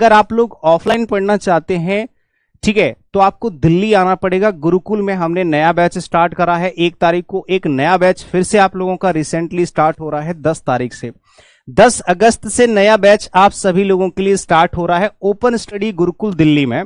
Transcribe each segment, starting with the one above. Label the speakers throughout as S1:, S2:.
S1: अगर आप लोग ऑफलाइन पढ़ना चाहते हैं ठीक है तो आपको दिल्ली आना पड़ेगा गुरुकुल में हमने नया बैच स्टार्ट करा है एक तारीख को एक नया बैच फिर से आप लोगों का रिसेंटली स्टार्ट हो रहा है दस तारीख से 10 अगस्त से नया बैच आप सभी लोगों के लिए स्टार्ट हो रहा है ओपन स्टडी गुरुकुल दिल्ली में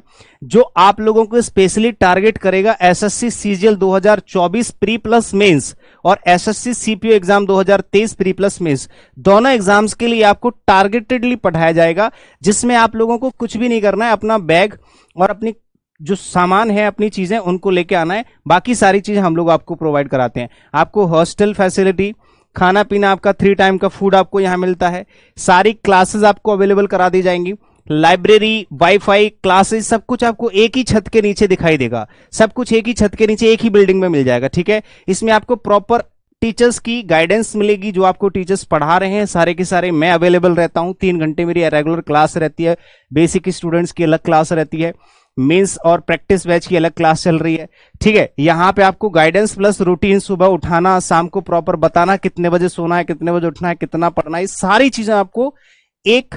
S1: जो आप लोगों को स्पेशली टारगेट करेगा SSC CGL 2024 pre plus mains और SSC CPO exam 2023 pre plus mains दोनों एग्जाम्स के लिए आपको टारगेटेडली पढ़ाया जाएगा जिसमें आप लोगों को कुछ भी नहीं करना है अपना बैग और अपनी जो सामान है अपनी चीजें उनको लेके आना है बाकी सारी चीजें हम लोग आपको प्रोवाइड कराते हैं आपको हॉस्टल फैसिलिटी खाना पीना आपका थ्री टाइम का फूड आपको यहाँ मिलता है सारी क्लासेस आपको अवेलेबल करा दी जाएंगी लाइब्रेरी वाईफाई क्लासेस सब कुछ आपको एक ही छत के नीचे दिखाई देगा सब कुछ एक ही छत के नीचे एक ही बिल्डिंग में मिल जाएगा ठीक है इसमें आपको प्रॉपर टीचर्स की गाइडेंस मिलेगी जो आपको टीचर्स पढ़ा रहे हैं सारे के सारे मैं अवेलेबल रहता हूँ तीन घंटे मेरी रेगुलर क्लास रहती है बेसिक स्टूडेंट्स की अलग क्लास रहती है मेंस और प्रैक्टिस बैच की अलग क्लास चल रही है ठीक है यहाँ पे आपको गाइडेंस प्लस रूटीन सुबह उठाना शाम को प्रॉपर बताना कितने बजे सोना है कितने बजे उठना है कितना पढ़ना है सारी चीजें आपको एक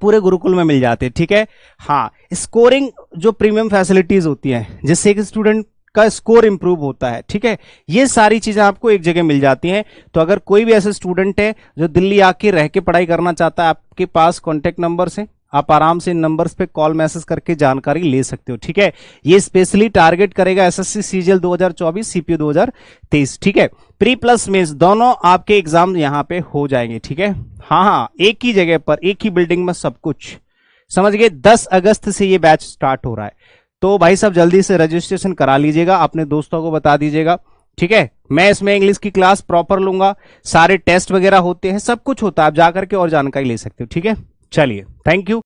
S1: पूरे गुरुकुल में मिल जाते हैं ठीक है हाँ स्कोरिंग जो प्रीमियम फैसिलिटीज होती हैं जिससे एक स्टूडेंट का स्कोर इंप्रूव होता है ठीक है ये सारी चीजें आपको एक जगह मिल जाती हैं तो अगर कोई भी ऐसे स्टूडेंट है जो दिल्ली आके रह के पढ़ाई करना चाहता है आपके पास कॉन्टेक्ट नंबर से आप आराम से इन नंबर्स पे कॉल मैसेज करके जानकारी ले सकते हो ठीक है ये स्पेशली टारगेट करेगा एसएससी सीजीएल 2024 सीपीयू 2023 ठीक है प्री प्लस मेंस दोनों आपके एग्जाम यहाँ पे हो जाएंगे ठीक है हाँ हाँ एक ही जगह पर एक ही बिल्डिंग में सब कुछ समझ गए दस अगस्त से ये बैच स्टार्ट हो रहा है तो भाई साहब जल्दी से रजिस्ट्रेशन करा लीजिएगा अपने दोस्तों को बता दीजिएगा ठीक है मैं इसमें इंग्लिश की क्लास प्रॉपर लूंगा सारे टेस्ट वगैरह होते हैं सब कुछ होता है आप जाकर के और जानकारी ले सकते हो ठीक है चलिए थैंक यू